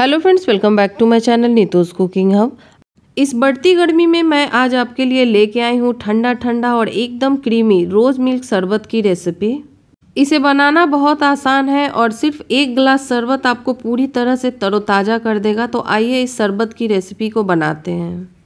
hello friends welcome back to my channel Neetu's cooking hub इस बढ़ती गर्मी में मैं आज आपके लिए लेके आई हूँ ठंडा ठंडा और एकदम क्रीमी रोज़ मिल्क शरबत की रेसिपी इसे बनाना बहुत आसान है और सिर्फ एक गिलास शरबत आपको पूरी तरह से तरोताज़ा कर देगा तो आइए इस शरबत की रेसिपी को बनाते हैं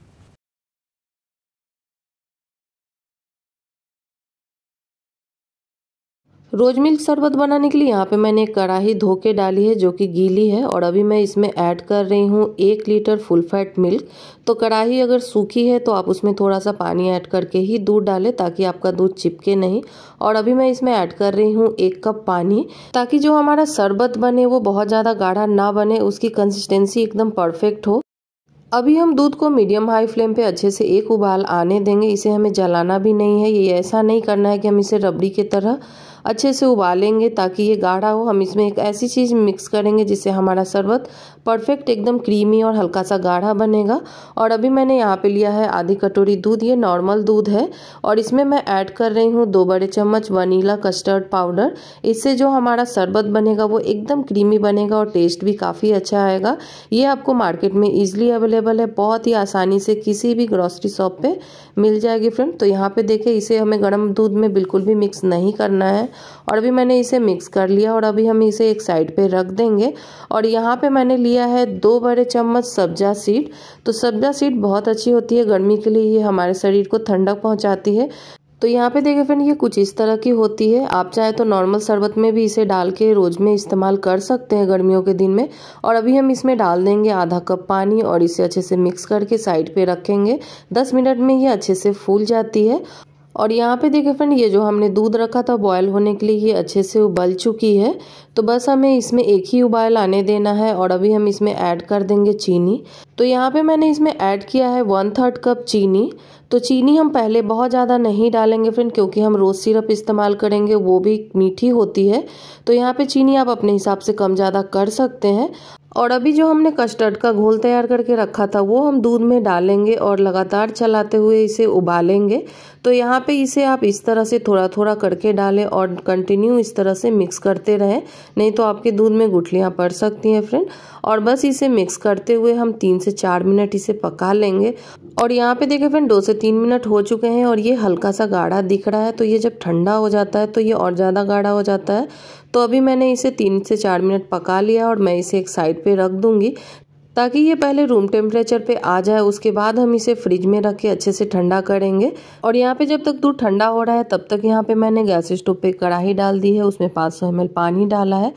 रोज मिल्क शरबत बनाने के लिए यहाँ पे मैंने कढ़ाई धो के डाली है जो कि गीली है और अभी मैं इसमें ऐड कर रही हूँ एक लीटर फुल फैट मिल्क तो कढ़ाही अगर सूखी है तो आप उसमें थोड़ा सा पानी ऐड करके ही दूध डालें ताकि आपका दूध चिपके नहीं और अभी मैं इसमें ऐड कर रही हूँ एक कप पानी ताकि जो हमारा शरबत बने वो बहुत ज़्यादा गाढ़ा ना बने उसकी कंसिस्टेंसी एकदम परफेक्ट हो अभी हम दूध को मीडियम हाई फ्लेम पे अच्छे से एक उबाल आने देंगे इसे हमें जलाना भी नहीं है ये ऐसा नहीं करना है कि हम इसे रबड़ी की तरह अच्छे से उबालेंगे ताकि ये गाढ़ा हो हम इसमें एक ऐसी चीज़ मिक्स करेंगे जिससे हमारा शरबत परफेक्ट एकदम क्रीमी और हल्का सा गाढ़ा बनेगा और अभी मैंने यहाँ पे लिया है आधी कटोरी दूध ये नॉर्मल दूध है और इसमें मैं ऐड कर रही हूँ दो बड़े चम्मच वनीला कस्टर्ड पाउडर इससे जो हमारा शरबत बनेगा वो एकदम क्रीमी बनेगा और टेस्ट भी काफ़ी अच्छा आएगा ये आपको मार्केट में ईजिली अवेलेबल है बहुत ही आसानी से किसी भी ग्रॉसरी शॉप पर मिल जाएगी फ्रेंड तो यहाँ पर देखें इसे हमें गर्म दूध में बिल्कुल भी मिक्स नहीं करना है और अभी मैंने इसे मिक्स कर लिया और अभी हम इसे एक साइड पे रख देंगे और यहाँ पे मैंने लिया है दो बड़े चम्मच सब्जा सीड तो सब्जा सीड बहुत अच्छी होती है गर्मी के लिए ये हमारे शरीर को ठंडक पहुँचाती है तो यहाँ पे देखिए फ्रेंड ये कुछ इस तरह की होती है आप चाहे तो नॉर्मल शरबत में भी इसे डाल के रोज में इस्तेमाल कर सकते हैं गर्मियों के दिन में और अभी हम इसमें डाल देंगे आधा कप पानी और इसे अच्छे से मिक्स करके साइड पे रखेंगे 10 मिनट में ये अच्छे से फूल जाती है और यहाँ पे देखिए फ्रेंड ये जो हमने दूध रखा था बॉयल होने के लिए ये अच्छे से उबल चुकी है तो बस हमें इसमें एक ही उबाल आने देना है और अभी हम इसमें ऐड कर देंगे चीनी तो यहाँ पे मैंने इसमें ऐड किया है वन थर्ड कप चीनी तो चीनी हम पहले बहुत ज़्यादा नहीं डालेंगे फ्रेंड क्योंकि हम रोज़ सिरप इस्तेमाल करेंगे वो भी मीठी होती है तो यहाँ पे चीनी आप अपने हिसाब से कम ज़्यादा कर सकते हैं और अभी जो हमने कस्टर्ड का घोल तैयार करके रखा था वो हम दूध में डालेंगे और लगातार चलाते हुए इसे उबालेंगे तो यहाँ पे इसे आप इस तरह से थोड़ा थोड़ा करके डालें और कंटिन्यू इस तरह से मिक्स करते रहें नहीं तो आपके दूध में गुठलियाँ पड़ सकती हैं फ्रेंड और बस इसे मिक्स करते हुए हम तीन से चार मिनट इसे पका लेंगे और यहाँ पे देखें फ्रेंड दो से तीन मिनट हो चुके हैं और ये हल्का सा गाढ़ा दिख रहा है तो ये जब ठंडा हो जाता है तो ये और ज़्यादा गाढ़ा हो जाता है तो अभी मैंने इसे तीन से चार मिनट पका लिया और मैं इसे एक साइड पर रख दूंगी ताकि ये पहले रूम टेम्परेचर पे आ जाए उसके बाद हम इसे फ्रिज में रख के अच्छे से ठंडा करेंगे और यहाँ पे जब तक दूध ठंडा हो रहा है तब तक यहाँ पे मैंने गैस स्टोव पे कढ़ाई डाल दी है उसमें 500 सौ पानी डाला है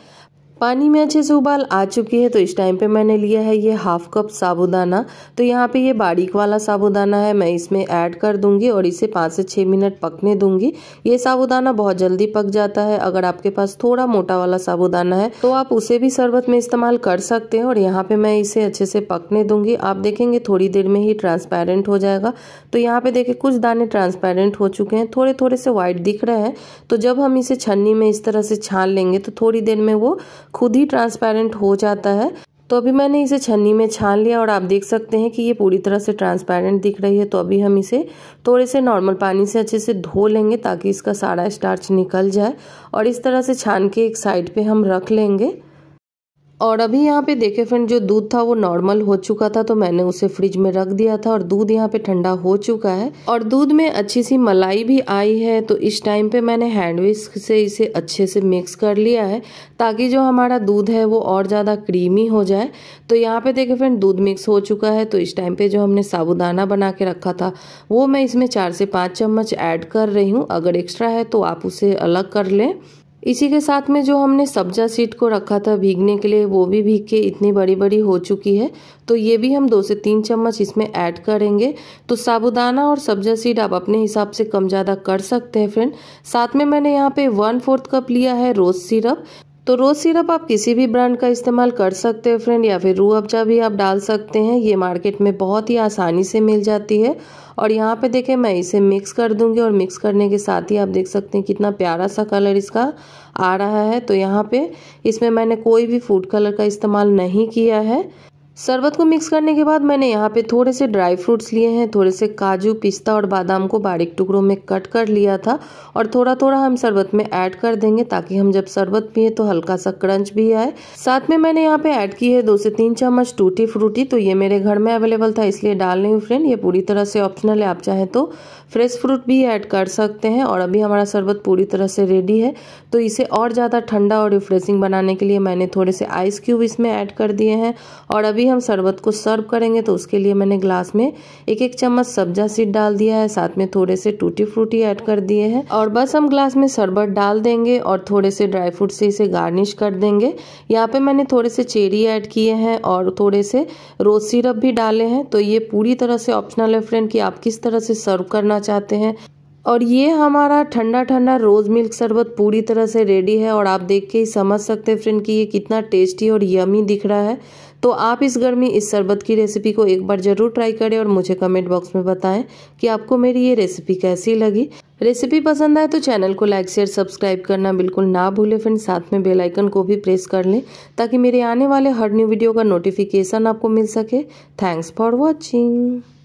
पानी में अच्छे से उबाल आ चुकी है तो इस टाइम पे मैंने लिया है ये हाफ कप साबुदाना तो यहाँ पे ये बारीक वाला साबुदाना है मैं इसमें ऐड कर दूंगी और इसे पाँच से छः मिनट पकने दूंगी ये साबुदाना बहुत जल्दी पक जाता है अगर आपके पास थोड़ा मोटा वाला साबुदाना है तो आप उसे भी शरबत में इस्तेमाल कर सकते हैं और यहाँ पे मैं इसे अच्छे से पकने दूंगी आप देखेंगे थोड़ी देर में ही ट्रांसपेरेंट हो जाएगा तो यहाँ पे देखें कुछ दाने ट्रांसपेरेंट हो चुके हैं थोड़े थोड़े से वाइट दिख रहे हैं तो जब हम इसे छन्नी में इस तरह से छान लेंगे तो थोड़ी देर में वो खुद ही ट्रांसपेरेंट हो जाता है तो अभी मैंने इसे छन्नी में छान लिया और आप देख सकते हैं कि ये पूरी तरह से ट्रांसपेरेंट दिख रही है तो अभी हम इसे थोड़े से नॉर्मल पानी से अच्छे से धो लेंगे ताकि इसका सारा स्टार्च निकल जाए और इस तरह से छान के एक साइड पे हम रख लेंगे और अभी यहाँ पे देखे फ्रेंड जो दूध था वो नॉर्मल हो चुका था तो मैंने उसे फ्रिज में रख दिया था और दूध यहाँ पे ठंडा हो चुका है और दूध में अच्छी सी मलाई भी आई है तो इस टाइम पे मैंने हैंड विस्क से इसे अच्छे से मिक्स कर लिया है ताकि जो हमारा दूध है वो और ज़्यादा क्रीमी हो जाए तो यहाँ पे देखे फ्रेंड दूध मिक्स हो चुका है तो इस टाइम पर जो हमने साबुदाना बना के रखा था वो मैं इसमें चार से पाँच चम्मच ऐड कर रही हूँ अगर एक्स्ट्रा है तो आप उसे अलग कर लें इसी के साथ में जो हमने सब्जा सीड को रखा था भीगने के लिए वो भी भीग के इतनी बड़ी बड़ी हो चुकी है तो ये भी हम दो से तीन चम्मच इसमें ऐड करेंगे तो साबुदाना और सब्जा सीड आप अपने हिसाब से कम ज़्यादा कर सकते हैं फ्रेंड साथ में मैंने यहाँ पे वन फोर्थ कप लिया है रोज़ सिरप तो रोज़ सिरप आप किसी भी ब्रांड का इस्तेमाल कर सकते हो फ्रेंड या फिर रूह अफजा भी आप डाल सकते हैं ये मार्केट में बहुत ही आसानी से मिल जाती है और यहाँ पे देखें मैं इसे मिक्स कर दूंगी और मिक्स करने के साथ ही आप देख सकते हैं कितना प्यारा सा कलर इसका आ रहा है तो यहाँ पे इसमें मैंने कोई भी फूड कलर का इस्तेमाल नहीं किया है शरबत को मिक्स करने के बाद मैंने यहाँ पे थोड़े से ड्राई फ्रूट्स लिए हैं थोड़े से काजू पिस्ता और बादाम को बारीक टुकड़ों में कट कर लिया था और थोड़ा थोड़ा हम शरबत में ऐड कर देंगे ताकि हम जब शरबत पिए तो हल्का सा क्रंच भी आए साथ में मैंने यहाँ पे ऐड की है दो से तीन चम्मच टूटी फ्रूटी तो ये मेरे घर में अवेलेबल था इसलिए डाल रही हूँ फ्रेंड ये पूरी तरह से ऑप्शनल है आप चाहें तो फ्रेश फ्रूट भी ऐड कर सकते हैं और अभी हमारा शरबत पूरी तरह से रेडी है तो इसे और ज़्यादा ठंडा और रिफ्रेशिंग बनाने के लिए मैंने थोड़े से आइस क्यूब इसमें ऐड कर दिए हैं और अभी भी हम शरबत को सर्व करेंगे तो उसके लिए मैंने ग्लास में एक एक चम्मच सब्जा सीड डाल दिया है साथ में थोड़े से टूटी फ्रूटी ऐड कर दिए हैं और बस हम ग्लास में शरबत डाल देंगे और थोड़े से ड्राई फ्रूट से इसे गार्निश कर देंगे यहाँ पे मैंने थोड़े से चेरी ऐड किए हैं और थोड़े से रोज सिरप भी डाले हैं तो ये पूरी तरह से ऑप्शनल है फ्रेंड कि आप किस तरह से सर्व करना चाहते हैं और ये हमारा ठंडा ठंडा रोज़ मिल्क शरबत पूरी तरह से रेडी है और आप देख के ही समझ सकते हैं फ्रेंड कि ये कितना टेस्टी और यमी दिख रहा है तो आप इस गर्मी इस शरबत की रेसिपी को एक बार ज़रूर ट्राई करें और मुझे कमेंट बॉक्स में बताएं कि आपको मेरी ये रेसिपी कैसी लगी रेसिपी पसंद आए तो चैनल को लाइक शेयर सब्सक्राइब करना बिल्कुल ना भूलें फ्रेंड साथ में बेल आइकन को भी प्रेस कर लें ताकि मेरे आने वाले हर न्यू वीडियो का नोटिफिकेशन आपको मिल सके थैंक्स फॉर वॉचिंग